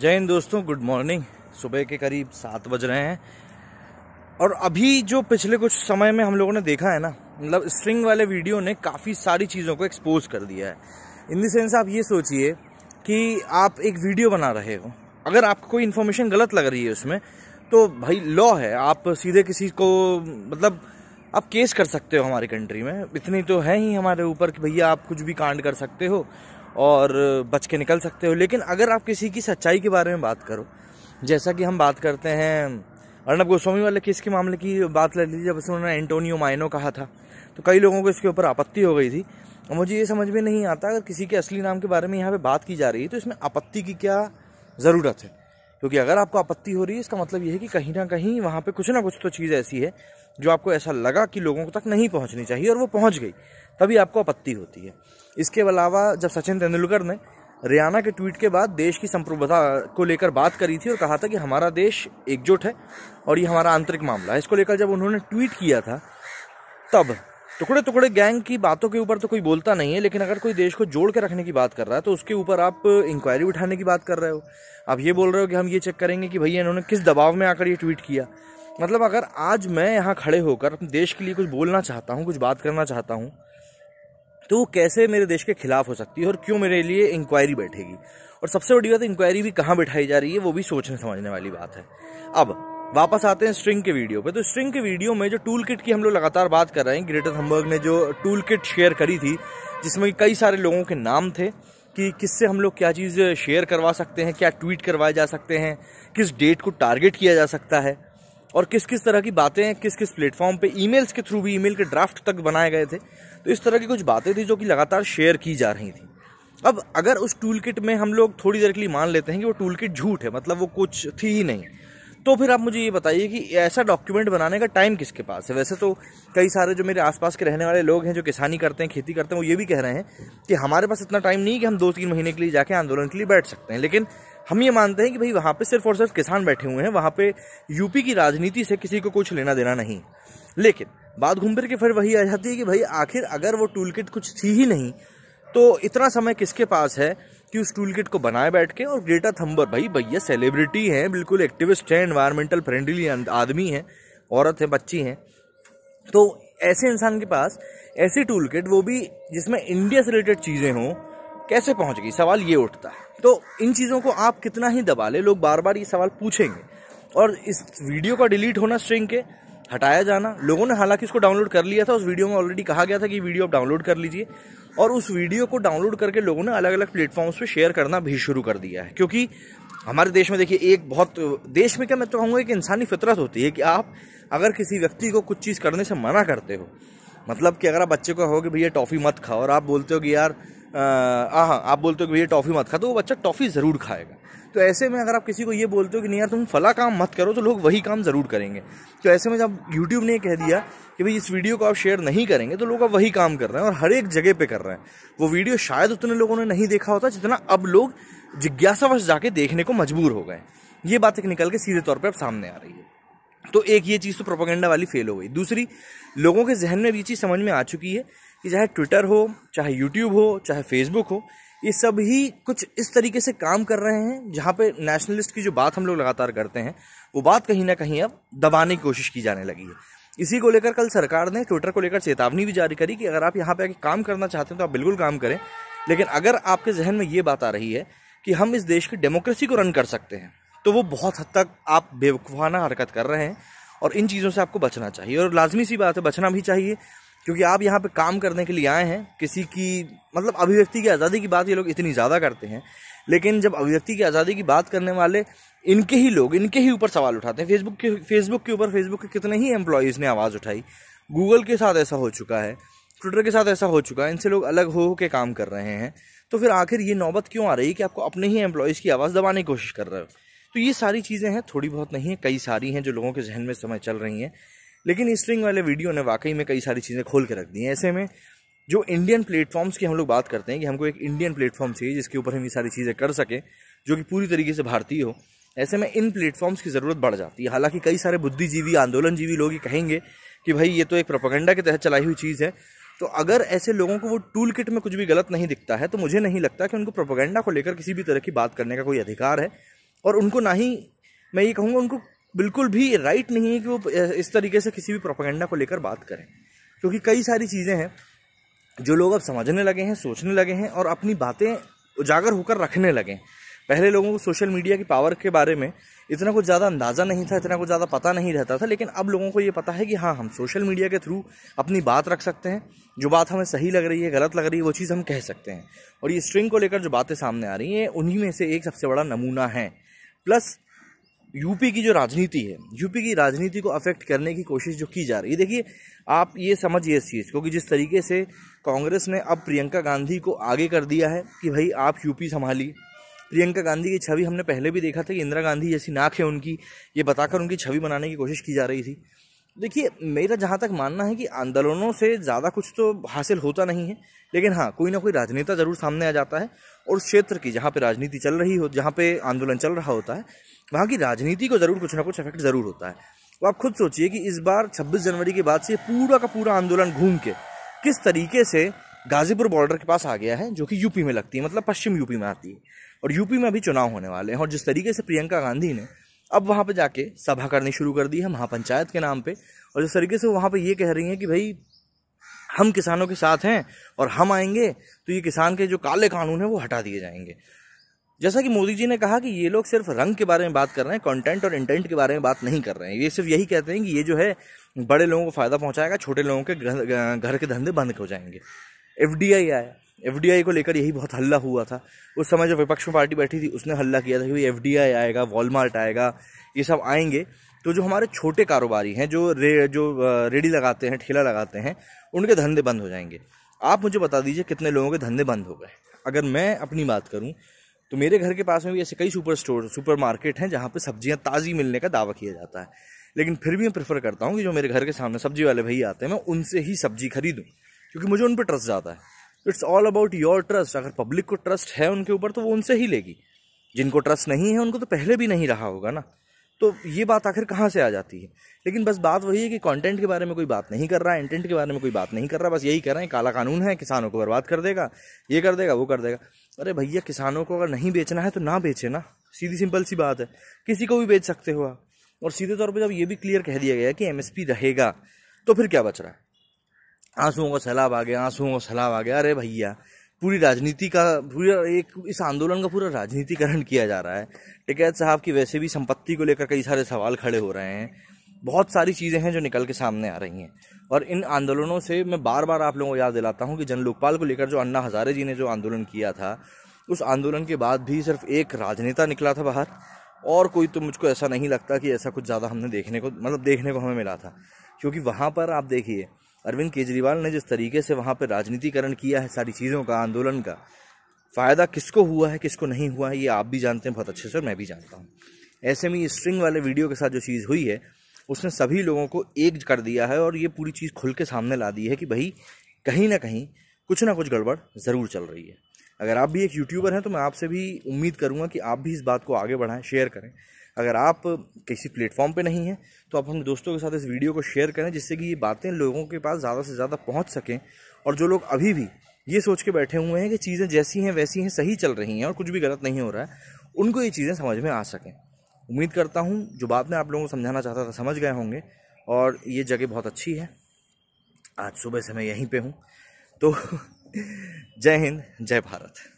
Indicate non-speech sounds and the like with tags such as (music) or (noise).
जय हिंद दोस्तों good morning सुबह के करीब सात बज रहे हैं और अभी जो पिछले कुछ समय में हम लोगों ने देखा है ना मतलब स्ट्रिंग वाले वीडियो ने काफ़ी सारी चीज़ों को एक्सपोज कर दिया है इन देंस आप ये सोचिए कि आप एक वीडियो बना रहे हो अगर आपको कोई इन्फॉर्मेशन गलत लग रही है उसमें तो भाई लॉ है आप सीधे किसी को मतलब आप केस कर सकते हो हमारी कंट्री में इतनी तो है ही हमारे ऊपर कि भैया आप कुछ भी कांड कर सकते हो और बच के निकल सकते हो लेकिन अगर आप किसी की सच्चाई के बारे में बात करो जैसा कि हम बात करते हैं अर्णब गोस्वामी वाले केस के मामले की बात ले लीजिए जब उन्होंने एंटोनियो माइनो कहा था तो कई लोगों को इसके ऊपर आपत्ति हो गई थी और मुझे ये समझ में नहीं आता अगर किसी के असली नाम के बारे में यहाँ पे बात की जा रही है तो इसमें आपत्ति की क्या ज़रूरत है क्योंकि अगर आपको आपत्ति हो रही है इसका मतलब यह है कि कहीं ना कहीं वहाँ पे कुछ ना कुछ तो चीज़ ऐसी है जो आपको ऐसा लगा कि लोगों को तक नहीं पहुँचनी चाहिए और वो पहुँच गई तभी आपको आपत्ति होती है इसके अलावा जब सचिन तेंदुलकर ने रियाना के ट्वीट के बाद देश की संप्रभुता को लेकर बात करी थी और कहा था कि हमारा देश एकजुट है और ये हमारा आंतरिक मामला है इसको लेकर जब उन्होंने ट्वीट किया था तब टुकड़े टुकड़े गैंग की बातों के ऊपर तो कोई बोलता नहीं है लेकिन अगर कोई देश को जोड़ के रखने की बात कर रहा है तो उसके ऊपर आप इंक्वायरी उठाने की बात कर रहे हो आप ये बोल रहे हो कि हम ये चेक करेंगे कि भैया इन्होंने किस दबाव में आकर ये ट्वीट किया मतलब अगर आज मैं यहाँ खड़े होकर अपने देश के लिए कुछ बोलना चाहता हूँ कुछ बात करना चाहता हूँ तो वो कैसे मेरे देश के खिलाफ हो सकती है और क्यों मेरे लिए इंक्वायरी बैठेगी और सबसे बड़ी बात इंक्वायरी भी कहाँ बैठाई जा रही है वो भी सोचने समझने वाली बात है अब वापस आते हैं स्ट्रिंग के वीडियो पे तो स्ट्रिंग के वीडियो में जो टूल किट की हम लोग लगातार बात कर रहे हैं ग्रेटर हमबर्ग ने जो टूल किट शेयर करी थी जिसमें कई सारे लोगों के नाम थे कि किससे हम लोग क्या चीज़ शेयर करवा सकते हैं क्या ट्वीट करवाए जा सकते हैं किस डेट को टारगेट किया जा सकता है और किस किस तरह की बातें किस किस प्लेटफॉर्म पे ईमेल्स के थ्रू भी ईमेल के ड्राफ्ट तक बनाए गए थे तो इस तरह की कुछ बातें थी जो कि लगातार शेयर की जा रही थी अब अगर उस टूल किट में हम लोग थोड़ी देर के लिए मान लेते हैं कि वो टूल किट झूठ है मतलब वो कुछ थी ही नहीं तो फिर आप मुझे ये बताइए कि ऐसा डॉक्यूमेंट बनाने का टाइम किसके पास है वैसे तो कई सारे जो मेरे आसपास के रहने वाले लोग हैं जो किसानी करते हैं खेती करते हैं वो ये भी कह रहे हैं कि हमारे पास इतना टाइम नहीं कि हम दो तीन महीने के लिए जाके आंदोलन के लिए बैठ सकते हैं लेकिन हम ये मानते हैं कि भाई वहाँ पर सिर्फ और सिर्फ किसान बैठे हुए हैं वहाँ पर यूपी की राजनीति से किसी को कुछ लेना देना नहीं लेकिन बात घूम फिर के फिर वही आ जाती है कि भाई आखिर अगर वो टूल किट कुछ थी ही नहीं तो इतना समय किसके पास है कि उस टूल किट को बनाए बैठ के और ग्रेटा थम्बर भाई भैया सेलिब्रिटी हैं बिल्कुल एक्टिविस्ट हैं इन्वायरमेंटल फ्रेंडली आदमी हैं औरत है बच्ची हैं तो ऐसे इंसान के पास ऐसी टूल किट वो भी जिसमें इंडिया से रिलेटेड चीज़ें हों कैसे पहुंच गई सवाल ये उठता है तो इन चीज़ों को आप कितना ही दबा लें लोग बार बार ये सवाल पूछेंगे और इस वीडियो का डिलीट होना स्ट्रिंग के हटाया जाना लोगों ने हालांकि इसको डाउनलोड कर लिया था उस वीडियो में ऑलरेडी कहा गया था कि वीडियो आप डाउनलोड कर लीजिए और उस वीडियो को डाउनलोड करके लोगों ने अलग अलग प्लेटफॉर्म्स पे शेयर करना भी शुरू कर दिया है क्योंकि हमारे देश में देखिए एक बहुत देश में क्या मैं तो कहूँगा एक इंसानी फितरत होती है कि आप अगर किसी व्यक्ति को कुछ चीज़ करने से मना करते हो मतलब कि अगर आप बच्चे को कहोगे भैया टॉफ़ी मत खाओ और आप बोलते हो कि यार हाँ आप बोलते हो कि भैया टॉफ़ी मत खा तो वो बच्चा टॉफ़ी ज़रूर खाएगा तो ऐसे में अगर आप किसी को ये बोलते हो कि नहीं यार तुम फला काम मत करो तो लोग वही काम ज़रूर करेंगे तो ऐसे में जब यूट्यूब ने कह दिया कि भाई इस वीडियो को आप शेयर नहीं करेंगे तो लोग अब वही काम कर रहे हैं और हर एक जगह पर कर रहे हैं वो वीडियो शायद उतने लोगों ने नहीं देखा होता जितना अब लोग जिज्ञासावश जाके देखने को मजबूर हो गए ये बात एक निकल के सीधे तौर पर अब सामने आ रही है तो एक ये चीज़ तो प्रोपोगेंडा वाली फेल हो गई दूसरी लोगों के जहन में भी ये चीज़ समझ में आ चुकी है कि चाहे ट्विटर हो चाहे यूट्यूब हो चाहे फेसबुक हो ये सब ही कुछ इस तरीके से काम कर रहे हैं जहाँ पे नेशनलिस्ट की जो बात हम लोग लगातार करते हैं वो बात कहीं ना कहीं अब दबाने की कोशिश की जाने लगी है इसी को लेकर कल सरकार ने ट्विटर को लेकर चेतावनी भी जारी करी कि अगर आप यहाँ पे आके काम करना चाहते हैं तो आप बिल्कुल काम करें लेकिन अगर आपके जहन में ये बात आ रही है कि हम इस देश की डेमोक्रेसी को रन कर सकते हैं तो वो बहुत हद तक आप बेवकूफ़ाना हरकत कर रहे हैं और इन चीज़ों से आपको बचना चाहिए और लाजमी सी बात है बचना भी चाहिए क्योंकि आप यहाँ पे काम करने के लिए आए हैं किसी की मतलब अभिव्यक्ति की आज़ादी की बात ये लोग इतनी ज़्यादा करते हैं लेकिन जब अभिव्यक्ति की आज़ादी की बात करने वाले इनके ही लोग इनके ही ऊपर सवाल उठाते हैं फेसबुक के फेसबुक के ऊपर फेसबुक के कितने ही एम्प्लॉयज़ ने आवाज़ उठाई गूगल के साथ ऐसा हो चुका है ट्विटर के साथ ऐसा हो चुका है इनसे लोग अलग हो के काम कर रहे हैं तो फिर आखिर ये नौबत क्यों आ रही है कि आपको अपने ही एम्प्लॉयज़ की आवाज़ दबाने की कोशिश कर रहे हो तो ये सारी चीज़ें हैं थोड़ी बहुत नहीं है कई सारी हैं जो लोगों के जहन में समय चल रही हैं लेकिन स्ट्रिंग वाले वीडियो ने वाकई में कई सारी चीज़ें खोल के रख दी हैं ऐसे में जो इंडियन प्लेटफॉर्म्स की हम लोग बात करते हैं कि हमको एक इंडियन प्लेटफॉर्म चाहिए जिसके ऊपर हम ये सारी चीज़ें कर सकें जो कि पूरी तरीके से भारतीय हो ऐसे में इन प्लेटफॉर्म्स की ज़रूरत बढ़ जाती है हालांकि कई सारे बुद्धिजीवी आंदोलनजीवी लोग ये कहेंगे कि भाई ये तो एक प्रोपागेंडा के तहत चलाई हुई चीज़ है तो अगर ऐसे लोगों को वो टूल किट में कुछ भी गलत नहीं दिखता है तो मुझे नहीं लगता कि उनको प्रोपोगंडा को लेकर किसी भी तरह की बात करने का कोई अधिकार है और उनको ना ही मैं ये कहूँगा उनको बिल्कुल भी राइट नहीं है कि वो इस तरीके से किसी भी प्रोपागेंडा को लेकर बात करें क्योंकि कई सारी चीज़ें हैं जो लोग अब समझने लगे हैं सोचने लगे हैं और अपनी बातें उजागर होकर रखने लगे हैं पहले लोगों को सोशल मीडिया की पावर के बारे में इतना कुछ ज़्यादा अंदाज़ा नहीं था इतना कुछ ज़्यादा पता नहीं रहता था लेकिन अब लोगों को ये पता है कि हाँ हम सोशल मीडिया के थ्रू अपनी बात रख सकते हैं जो बात हमें सही लग रही है गलत लग रही है वो चीज़ हम कह सकते हैं और ये स्ट्रिंग को लेकर जो बातें सामने आ रही हैं उन्हीं में से एक सबसे बड़ा नमूना है प्लस यूपी की जो राजनीति है यूपी की राजनीति को अफेक्ट करने की कोशिश जो की जा रही है देखिए आप ये समझिए इस चीज़ को कि जिस तरीके से कांग्रेस ने अब प्रियंका गांधी को आगे कर दिया है कि भाई आप यूपी संभालिए प्रियंका गांधी की छवि हमने पहले भी देखा था कि इंदिरा गांधी जैसी नाक है उनकी ये बताकर उनकी छवि बनाने की कोशिश की जा रही थी देखिए मेरा जहाँ तक मानना है कि आंदोलनों से ज़्यादा कुछ तो हासिल होता नहीं है लेकिन हाँ कोई ना कोई राजनेता ज़रूर सामने आ जाता है और उस क्षेत्र की जहाँ पे राजनीति चल रही हो जहाँ पे आंदोलन चल रहा होता है वहाँ की राजनीति को ज़रूर कुछ ना कुछ इफेक्ट ज़रूर होता है तो आप खुद सोचिए कि इस बार छब्बीस जनवरी के बाद से पूरा का पूरा आंदोलन घूम के किस तरीके से गाज़ीपुर बॉर्डर के पास आ गया है जो कि यूपी में लगती है मतलब पश्चिम यूपी में आती है और यूपी में अभी चुनाव होने वाले हैं और जिस तरीके से प्रियंका गांधी ने अब वहाँ पे जाके सभा करनी शुरू कर दी है महापंचायत के नाम पे और जिस तरीके से वहाँ पर ये कह रही हैं कि भाई हम किसानों के साथ हैं और हम आएंगे तो ये किसान के जो काले कानून हैं वो हटा दिए जाएंगे जैसा कि मोदी जी ने कहा कि ये लोग सिर्फ रंग के बारे में बात कर रहे हैं कंटेंट और इंटेंट के बारे में बात नहीं कर रहे हैं ये सिर्फ यही कहते हैं कि ये जो है बड़े लोगों को फ़ायदा पहुंचाएगा छोटे लोगों के घर के धंधे बंद हो जाएंगे एफ आया एफ को लेकर यही बहुत हल्ला हुआ था उस समय जो विपक्ष में पार्टी बैठी थी उसने हल्ला किया था कि भाई एफ आएगा वॉलमार्ट आएगा ये सब आएंगे तो जो हमारे छोटे कारोबारी हैं जो रे जो रेडी लगाते हैं ठेला लगाते हैं उनके धंधे बंद हो जाएंगे आप मुझे बता दीजिए कितने लोगों के धंधे बंद हो गए अगर मैं अपनी बात करूँ तो मेरे घर के पास में भी ऐसे कई सुपर स्टोर सुपर मार्केट हैं जहाँ पर सब्जियाँ ताज़ी मिलने का दावा किया जाता है लेकिन फिर भी मैं प्रेफर करता हूँ कि जो मेरे घर के सामने सब्जी वाले भैया आते हैं मैं उनसे ही सब्जी खरीदूँ क्योंकि मुझे उन पर ट्रस्ट ज़्यादा है it's all about your trust अगर पब्लिक को ट्रस्ट है उनके ऊपर तो वो उनसे ही लेगी जिनको ट्रस्ट नहीं है उनको तो पहले भी नहीं रहा होगा ना तो ये बात आखिर कहाँ से आ जाती है लेकिन बस बात वही है कि कंटेंट के बारे में कोई बात नहीं कर रहा है इंटेंट के बारे में कोई बात नहीं कर रहा बस यही कर रहे हैं काला कानून है किसानों को बर्बाद कर देगा ये कर देगा वो कर देगा अरे भैया किसानों को अगर नहीं बेचना है तो ना बेचे ना सीधी सिंपल सी बात है किसी को भी बेच सकते हो आप और सीधे तौर पर जब ये भी क्लियर कह दिया गया कि एम रहेगा तो फिर क्या बच रहा है आंसुओं का सैलाब आ गया आंसुओं का सैलाब आ गया अरे भैया पूरी राजनीति का पूरा एक इस आंदोलन का पूरा राजनीतिकरण किया जा रहा है टिकैत साहब की वैसे भी संपत्ति को लेकर कई सारे सवाल खड़े हो रहे हैं बहुत सारी चीज़ें हैं जो निकल के सामने आ रही हैं और इन आंदोलनों से मैं बार बार आप लोगों को याद दिलाता हूँ कि जन लोकपाल को लेकर जो अन्ना हज़ारे जी ने जो आंदोलन किया था उस आंदोलन के बाद भी सिर्फ एक राजनेता निकला था बाहर और कोई तो मुझको ऐसा नहीं लगता कि ऐसा कुछ ज़्यादा हमने देखने को मतलब देखने को हमें मिला था क्योंकि वहाँ पर आप देखिए अरविंद केजरीवाल ने जिस तरीके से वहाँ पर राजनीतिकरण किया है सारी चीज़ों का आंदोलन का फ़ायदा किसको हुआ है किसको नहीं हुआ है ये आप भी जानते हैं बहुत अच्छे से और मैं भी जानता हूँ ऐसे में स्ट्रिंग वाले वीडियो के साथ जो चीज़ हुई है उसने सभी लोगों को एक कर दिया है और ये पूरी चीज़ खुल के सामने ला दी है कि भाई कहीं ना कहीं कुछ ना कुछ गड़बड़ ज़रूर चल रही है अगर आप भी एक यूट्यूबर हैं तो मैं आपसे भी उम्मीद करूँगा कि आप भी इस बात को आगे बढ़ाएं शेयर करें अगर आप किसी प्लेटफॉर्म पे नहीं हैं तो आप अपने दोस्तों के साथ इस वीडियो को शेयर करें जिससे कि ये बातें लोगों के पास ज़्यादा से ज़्यादा पहुँच सकें और जो लोग अभी भी ये सोच के बैठे हुए हैं कि चीज़ें जैसी हैं वैसी हैं सही चल रही हैं और कुछ भी गलत नहीं हो रहा है उनको ये चीज़ें समझ में आ सकें उम्मीद करता हूँ जो बात मैं आप लोगों को समझाना चाहता था समझ गए होंगे और ये जगह बहुत अच्छी है आज सुबह से मैं यहीं पे हूँ तो (laughs) जय हिंद जय भारत